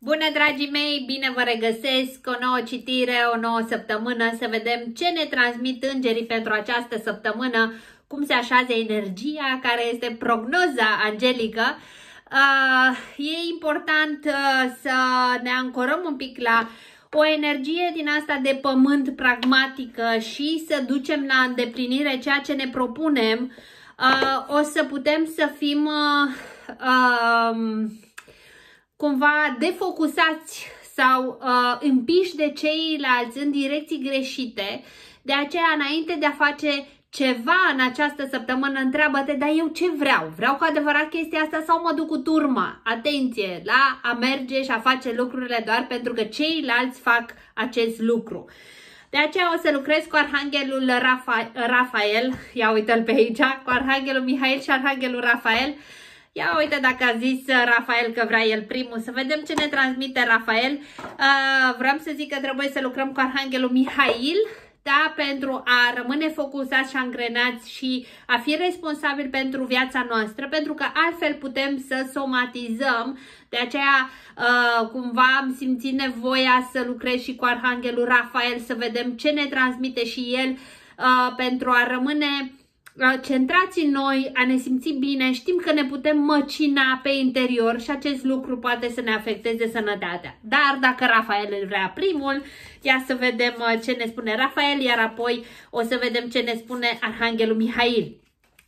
Bună, dragii mei! Bine vă regăsesc! O nouă citire, o nouă săptămână, să vedem ce ne transmit îngerii pentru această săptămână, cum se așează energia, care este prognoza angelică. Uh, e important uh, să ne ancorăm un pic la o energie din asta de pământ pragmatică și să ducem la îndeplinire ceea ce ne propunem, uh, o să putem să fim... uh, um, cumva defocusați sau uh, împiși de ceilalți în direcții greșite. De aceea, înainte de a face ceva în această săptămână, întreabă-te, dar eu ce vreau? Vreau cu adevărat chestia asta sau mă duc cu turma? Atenție la a merge și a face lucrurile doar pentru că ceilalți fac acest lucru. De aceea o să lucrez cu Arhanghelul Rafa- Rafael, ia uite-l pe aici, cu Arhanghelul Mihail și Arhanghelul Rafael, uh, Ia uite dacă a zis uh, Rafael că vrea el primul. Să vedem ce ne transmite Rafael. Uh, vreau să zic că trebuie să lucrăm cu Arhanghelul Mihail da? pentru a rămâne focusați și angrenați și a fi responsabil pentru viața noastră, pentru că altfel putem să somatizăm. De aceea, uh, cumva am simțit nevoia să lucrez și cu Arhanghelul Rafael, să vedem ce ne transmite și el uh, pentru a rămâne Uh, centrați în noi, a ne simți bine, știm că ne putem măcina pe interior și acest lucru poate să ne afecteze sănătatea. Dar dacă Rafael vrea primul, ia să vedem uh, ce ne spune Rafael, iar apoi o să vedem ce ne spune Arhanghelul Mihail.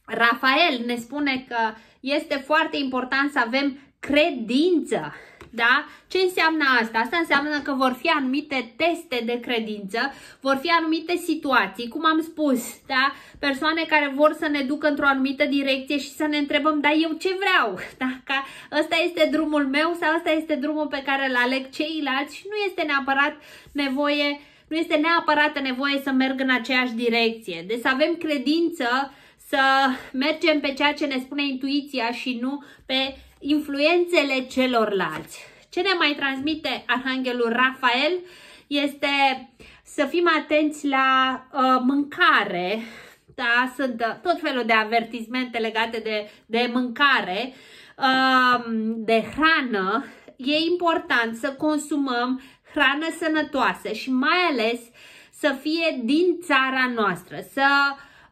Rafael ne spune că este foarte important să avem credință da? Ce înseamnă asta? Asta înseamnă că vor fi anumite teste de credință, vor fi anumite situații, cum am spus, da? Persoane care vor să ne ducă într-o anumită direcție și să ne întrebăm, dar eu ce vreau? Da? Ca ăsta este drumul meu sau ăsta este drumul pe care îl aleg ceilalți și nu este neapărat nevoie nu este neapărat nevoie să merg în aceeași direcție. Deci să avem credință să mergem pe ceea ce ne spune intuiția și nu pe influențele celorlalți. Ce ne mai transmite Arhanghelul Rafael este să fim atenți la uh, mâncare, da? sunt uh, tot felul de avertismente legate de, de mâncare, uh, de hrană. E important să consumăm hrană sănătoasă și mai ales să fie din țara noastră, să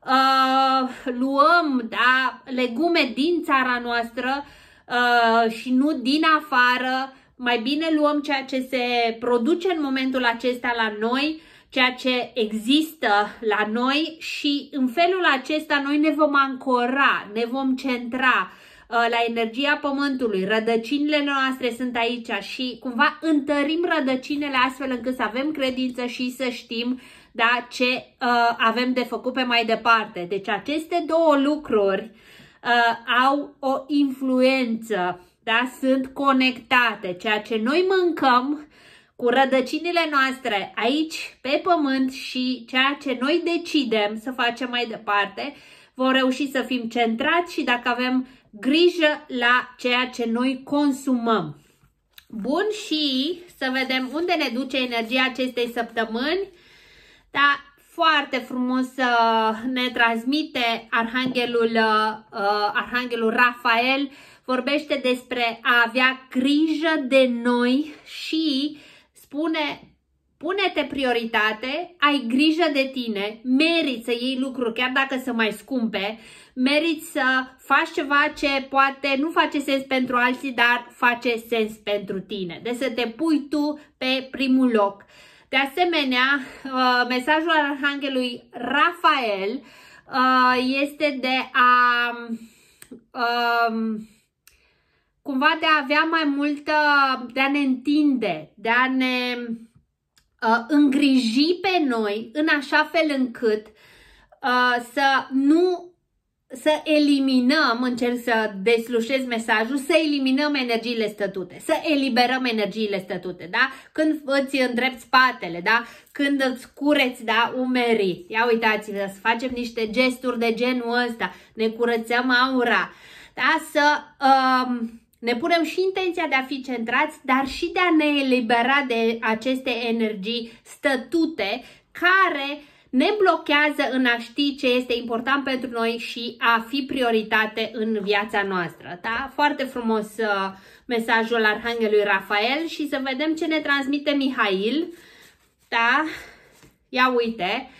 uh, luăm da, legume din țara noastră, uh, Uh, și nu din afară. Mai bine luăm ceea ce se produce în momentul acesta la noi, ceea ce există la noi și în felul acesta noi ne vom ancora, ne vom centra uh, la energia pământului, rădăcinile noastre sunt aici și cumva întărim rădăcinele astfel încât să avem credință și să știm da, ce uh, avem de făcut pe mai departe. Deci aceste două lucruri uh, au o influență, da? sunt conectate. Ceea ce noi mâncăm cu rădăcinile noastre aici pe pământ și ceea ce noi decidem să facem mai departe, vom reuși să fim centrați și dacă avem grijă la ceea ce noi consumăm. Bun și să vedem unde ne duce energia acestei săptămâni. Da, foarte frumos uh, ne transmite Arhanghelul, uh, uh, Arhanghelul Rafael. Vorbește despre a avea grijă de noi și spune Pune-te prioritate, ai grijă de tine, meriți să iei lucruri chiar dacă sunt mai scumpe, meriți să faci ceva ce poate nu face sens pentru alții, dar face sens pentru tine. Deci să te pui tu pe primul loc. De asemenea, uh, mesajul Arhanghelului Rafael uh, este de a um, cumva de a avea mai multă, de a ne întinde, de a ne uh, îngriji pe noi în așa fel încât să nu să eliminăm, încerc să deslușez mesajul, să eliminăm energiile stătute, să eliberăm energiile stătute, da? Când îți îndrept spatele, da? Când îți cureți, da, umerii. Ia uitați-vă, să facem niște gesturi de genul ăsta, ne curățăm aura, da? Să... Um, ne punem și intenția de a fi centrați, dar și de a ne elibera de aceste energii stătute care uh, ne blochează în a ști ce este important pentru noi și a fi prioritate în viața noastră. Da? Foarte frumos uh, mesajul Arhanghelului Rafael și să vedem ce ne transmite Mihail. Da? Ia uite,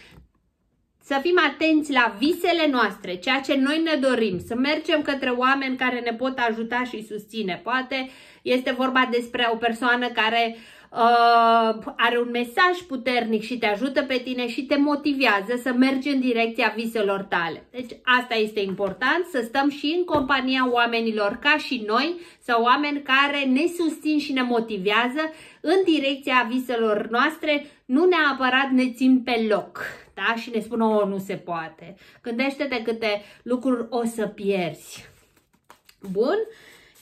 să fim atenți la visele noastre, ceea ce noi ne dorim, să mergem către oameni care ne pot ajuta și susține. Poate este vorba despre o persoană care uh, uh, are un mesaj puternic și te ajută pe tine și te motivează să mergi în direcția viselor tale. Deci asta este important, să stăm și în compania oamenilor ca și noi sau oameni care ne susțin și ne motivează în direcția viselor noastre, nu neapărat ne țin pe loc da? și ne spun, o, nu se poate. Gândește-te câte lucruri o să pierzi. Bun?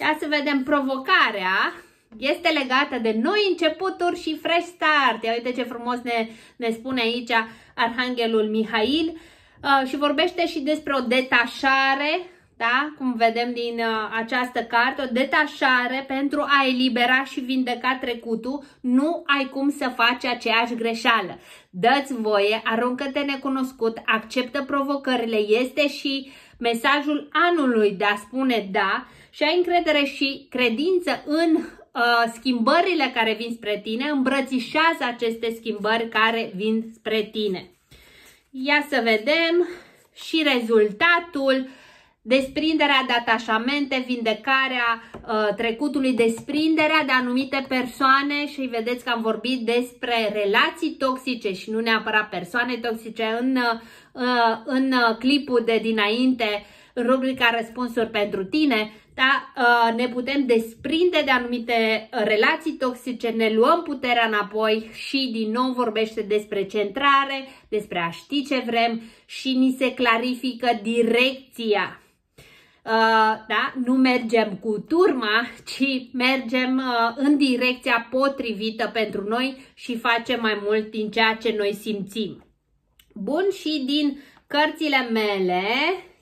Ia să vedem provocarea este legată de noi începuturi și fresh start. Ia uite ce frumos ne, ne spune aici Arhanghelul Mihail uh, și vorbește și despre o detașare, da? cum vedem din uh, această carte, o detașare pentru a elibera și vindeca trecutul, nu ai cum să faci aceeași greșeală. Dă-ți voie, aruncă-te necunoscut, acceptă provocările, este și mesajul anului de a spune da și ai încredere și credință în Uh, schimbările care vin spre tine, îmbrățișează aceste schimbări care vin spre tine. Ia să vedem și rezultatul, desprinderea de atașamente, vindecarea uh, trecutului, desprinderea de anumite persoane și vedeți că am vorbit despre relații toxice și nu neapărat persoane toxice în, uh, în clipul de dinainte, în rubrica răspunsuri pentru tine, da? Uh, ne putem desprinde de anumite uh, relații toxice, ne luăm puterea înapoi și din nou vorbește despre centrare, despre a ști ce vrem și ni se clarifică direcția. Uh, da? Nu mergem cu turma, ci mergem în direcția potrivită pentru noi și facem mai mult din ceea ce noi simțim. Bun, și din cărțile mele,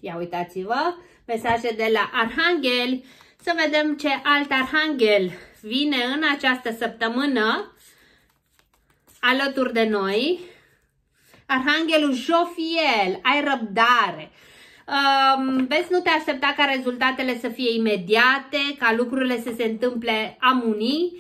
ia uitați-vă, mesaje de la Arhanghel. Să vedem ce alt Arhanghel vine în această săptămână alături de noi. Arhanghelul Jofiel, ai răbdare. Um, vezi, nu te aștepta ca rezultatele să fie imediate, ca lucrurile să se întâmple amunii,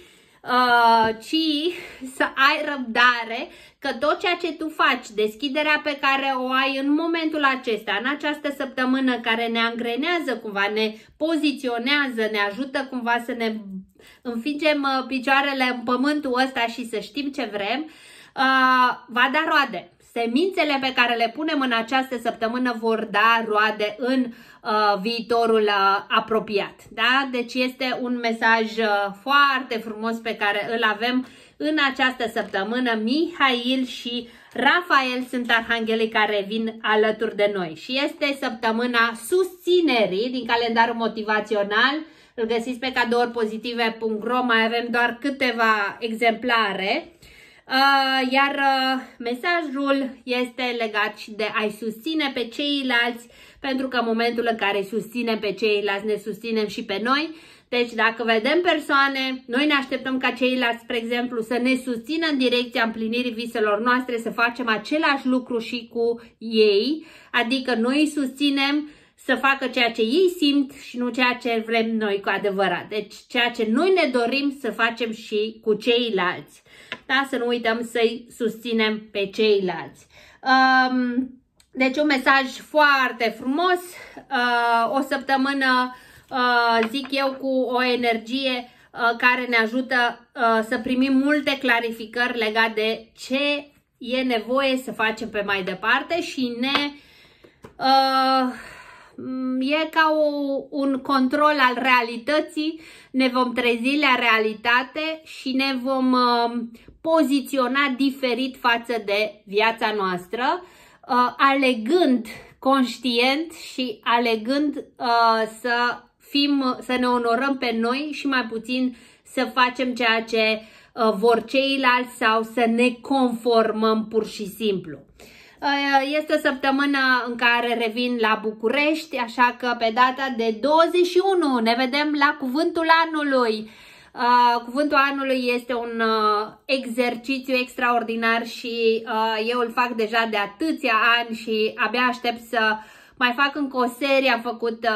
Uh, ci să ai răbdare că tot ceea ce tu faci, deschiderea pe care o ai în momentul acesta, în această săptămână care ne angrenează cumva, ne poziționează, ne ajută cumva să ne înfingem uh, picioarele în pământul ăsta și să știm ce vrem, uh, va da roade. Semințele pe care le punem în această săptămână vor da roade în uh, viitorul uh, apropiat. Da? Deci este un mesaj uh, foarte frumos pe care îl avem în această săptămână. Mihail și Rafael sunt arhanghelii care vin alături de noi și este săptămâna susținerii din calendarul motivațional. Îl găsiți pe cadouri pozitive.ro, mai avem doar câteva exemplare. Uh, iar uh, mesajul este legat și de a-i susține pe ceilalți, pentru că în momentul în care susținem pe ceilalți, ne susținem și pe noi. Deci dacă vedem persoane, noi ne așteptăm ca ceilalți, spre exemplu, să ne susțină în direcția împlinirii viselor noastre, să facem același lucru și cu ei, adică noi îi susținem să facă ceea ce ei simt și nu ceea ce vrem noi cu adevărat. Deci ceea ce noi ne dorim să facem și cu ceilalți. Da? Să nu uităm să-i susținem pe ceilalți. Um, deci un mesaj foarte frumos, uh, o săptămână, uh, zic eu, cu o energie uh, care ne ajută uh, să primim multe clarificări legate de ce e nevoie să facem pe mai departe și ne... Uh, Mm, e ca o, un control al realității, ne vom trezi la realitate și ne vom uh, poziționa diferit față de viața noastră, uh, alegând conștient și alegând uh, să fim, să ne onorăm pe noi și mai puțin să facem ceea ce uh, vor ceilalți sau să ne conformăm pur și simplu. Uh, este săptămâna în care revin la București, așa că pe data de 21 ne vedem la cuvântul anului. Cuvântul anului este un exercițiu extraordinar și eu îl fac deja de atâția ani și abia aștept să mai fac încă o serie, am făcut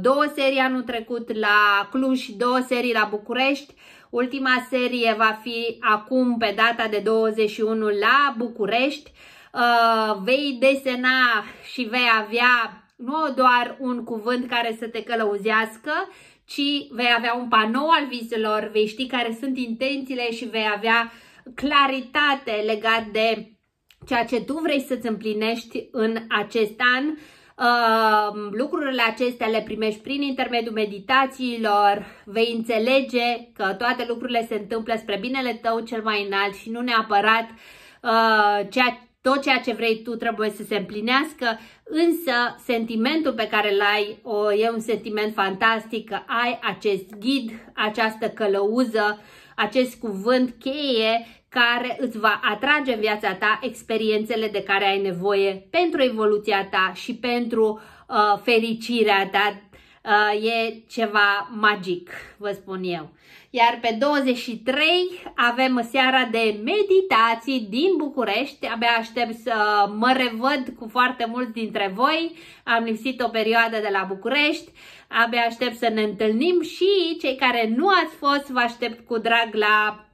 două serii anul trecut la Cluj și două serii la București. Ultima serie va fi acum pe data de 21 la București. Uh, vei desena și vei avea nu doar un cuvânt care să te călăuzească, ci vei avea un panou al viselor, vei ști care sunt intențiile și vei avea claritate legat de ceea ce tu vrei să-ți împlinești în acest an. Uh, lucrurile acestea le primești prin intermediul meditațiilor, vei înțelege că toate lucrurile se întâmplă spre binele tău cel mai înalt și nu neapărat uh, ceea tot ceea ce vrei tu trebuie să se împlinească, însă sentimentul pe care îl ai o, e un sentiment fantastic că ai acest ghid, această călăuză, acest cuvânt cheie care îți va atrage în viața ta experiențele de care ai nevoie pentru evoluția ta și pentru uh, fericirea ta Uh, e ceva magic, vă spun eu. Iar pe 23 avem seara de meditații din București. Abia aștept să mă revăd cu foarte mulți dintre voi. Am lipsit o perioadă de la București. Abia aștept să ne întâlnim și cei care nu ați fost, vă aștept cu drag la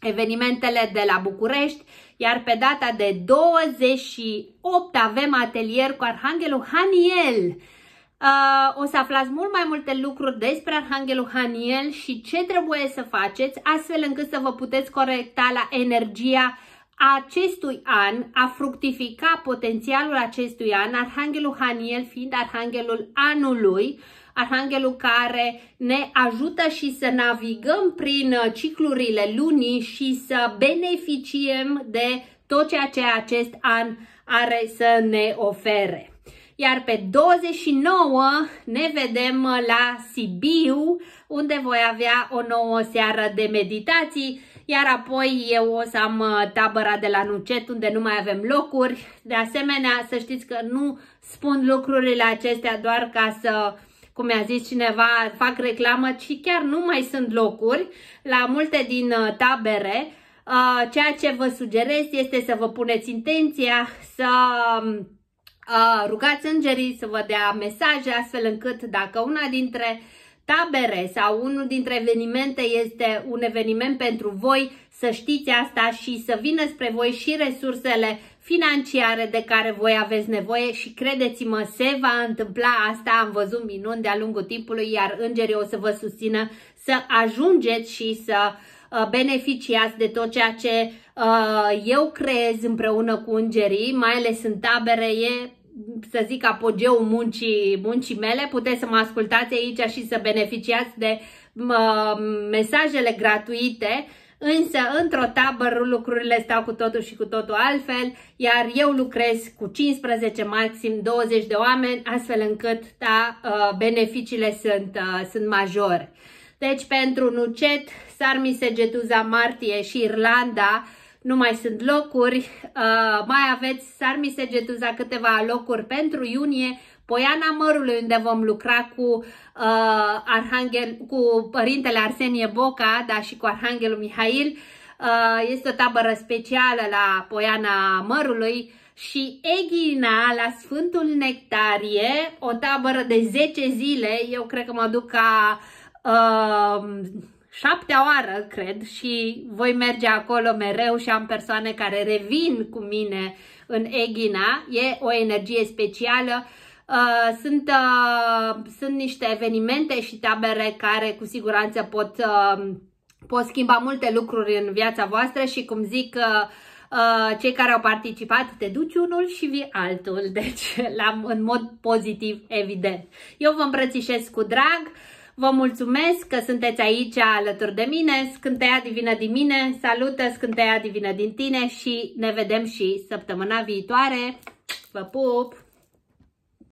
evenimentele de la București, iar pe data de 28 avem atelier cu Arhanghelul Haniel, Uh, o să aflați mult mai multe lucruri despre Arhanghelul Haniel și ce trebuie să faceți astfel încât să vă puteți corecta la energia acestui an, a fructifica potențialul acestui an, Arhanghelul Haniel fiind Arhanghelul anului, Arhanghelul care ne ajută și să navigăm prin uh, ciclurile lunii și să beneficiem de tot ceea ce acest an are să ne ofere. Iar pe 29 ne vedem la Sibiu, unde voi avea o nouă seară de meditații, iar apoi eu o să am uh, tabăra de la Nucet, unde nu mai avem locuri. De asemenea, să știți că nu spun lucrurile acestea doar ca să cum mi-a zis cineva, fac reclamă, ci chiar nu mai sunt locuri la multe din uh, tabere. Uh, ceea ce vă sugerez este să vă puneți intenția să um, rugați îngerii să vă dea mesaje astfel încât dacă una dintre tabere sau unul dintre evenimente este un eveniment pentru voi, să știți asta și să vină spre voi și resursele financiare de care voi aveți nevoie și credeți-mă, se va întâmpla asta, am văzut minuni de-a lungul timpului, iar îngerii o să vă susțină să ajungeți și să uh, beneficiați de tot ceea ce uh, eu creez împreună cu îngerii, mai ales în tabere, e să zic, apogeul muncii, muncii mele. Puteți să mă ascultați aici și să beneficiați de mă, mesajele gratuite, însă într-o tabără lucrurile stau cu totul și cu totul altfel, iar eu lucrez cu 15, maxim 20 de oameni, astfel încât da, ă, beneficiile sunt, ă, sunt majore. Deci pentru Nucet, Sarmisegetuza, Martie și Irlanda, nu mai sunt locuri, uh, mai aveți Sarmise Getuza câteva locuri pentru iunie, Poiana Mărului unde vom lucra cu, uh, Arhanghel, cu Părintele Arsenie Boca, dar și cu Arhanghelul Mihail. Uh, este o tabără specială la Poiana Mărului și Eghina la Sfântul Nectarie, o tabără de 10 zile, eu cred că mă duc ca uh, șaptea oară, cred, și voi merge acolo mereu și am persoane care revin cu mine în Egina. E o energie specială. Uh, sunt, uh, sunt niște evenimente și tabere care cu siguranță pot, uh, pot schimba multe lucruri în viața voastră și cum zic, cei care au participat, te duci unul și vii altul, deci la, în mod pozitiv, evident. Eu vă îmbrățișez cu drag, Vă mulțumesc că sunteți aici alături de mine. Scânteia divină din mine, salută scânteia divină din tine și ne vedem și săptămâna viitoare. Vă pup!